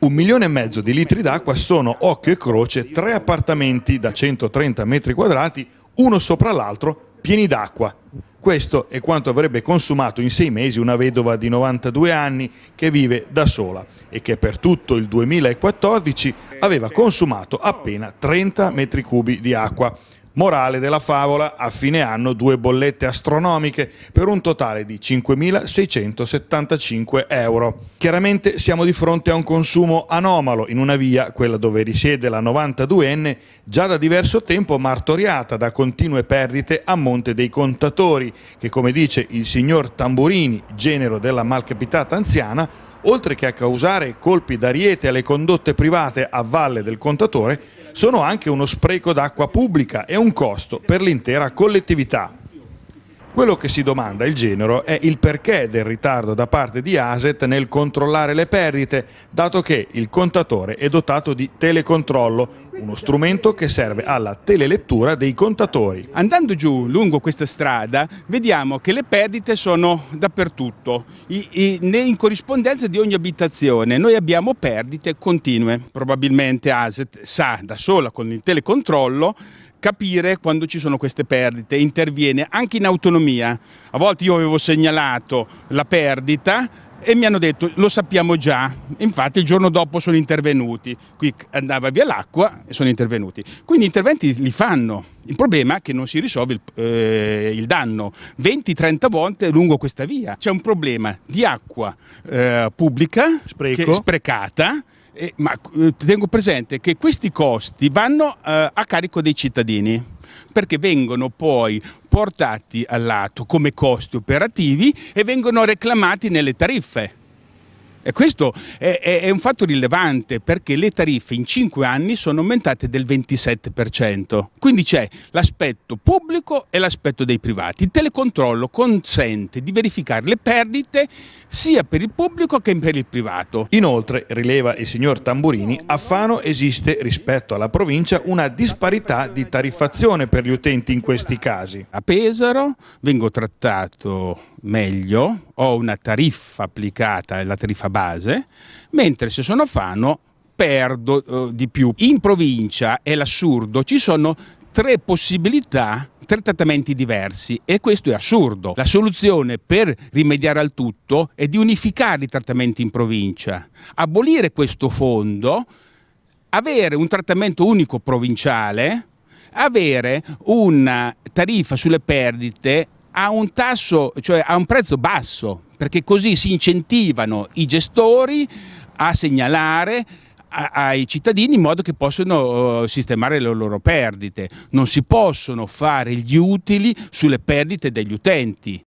Un milione e mezzo di litri d'acqua sono, occhio e croce, tre appartamenti da 130 metri quadrati, uno sopra l'altro, pieni d'acqua. Questo è quanto avrebbe consumato in sei mesi una vedova di 92 anni che vive da sola e che per tutto il 2014 aveva consumato appena 30 metri cubi di acqua. Morale della favola, a fine anno due bollette astronomiche per un totale di 5.675 euro. Chiaramente siamo di fronte a un consumo anomalo in una via, quella dove risiede la 92enne, già da diverso tempo martoriata da continue perdite a monte dei contatori, che come dice il signor Tamburini, genero della malcapitata anziana, oltre che a causare colpi d'ariete alle condotte private a valle del contatore, sono anche uno spreco d'acqua pubblica e un costo per l'intera collettività. Quello che si domanda il genero è il perché del ritardo da parte di Aset nel controllare le perdite, dato che il contatore è dotato di telecontrollo, uno strumento che serve alla telelettura dei contatori. Andando giù lungo questa strada vediamo che le perdite sono dappertutto, in corrispondenza di ogni abitazione. Noi abbiamo perdite continue. Probabilmente Aset sa da sola con il telecontrollo capire quando ci sono queste perdite, interviene anche in autonomia. A volte io avevo segnalato la perdita, e mi hanno detto lo sappiamo già, infatti il giorno dopo sono intervenuti, qui andava via l'acqua e sono intervenuti, quindi interventi li fanno, il problema è che non si risolve il, eh, il danno 20-30 volte lungo questa via, c'è un problema di acqua eh, pubblica sprecata, eh, ma tengo presente che questi costi vanno eh, a carico dei cittadini perché vengono poi portati lato come costi operativi e vengono reclamati nelle tariffe. E questo è, è, è, un fatto rilevante perché le tariffe in 5 anni sono aumentate del 27%. Quindi c'è l'aspetto pubblico e l'aspetto dei privati. Il telecontrollo consente di verificare le perdite sia per il pubblico che per il privato. Inoltre, rileva il signor Tamburini, a Fano esiste rispetto alla provincia una disparità di tariffazione per gli utenti in questi casi. A Pesaro vengo trattato meglio ho una tariffa applicata, la tariffa base, mentre se sono Fano perdo eh, di più. In provincia è l'assurdo, ci sono tre possibilità, tre trattamenti diversi e questo è assurdo. La soluzione per rimediare al tutto è di unificare i trattamenti in provincia, abolire questo fondo, avere un trattamento unico provinciale, avere una tariffa sulle perdite a un tasso, cioè a un prezzo basso, perché così si incentivano i gestori a segnalare ai cittadini in modo che possano eh, sistemare le loro perdite. Non si possono fare gli utili sulle perdite degli utenti.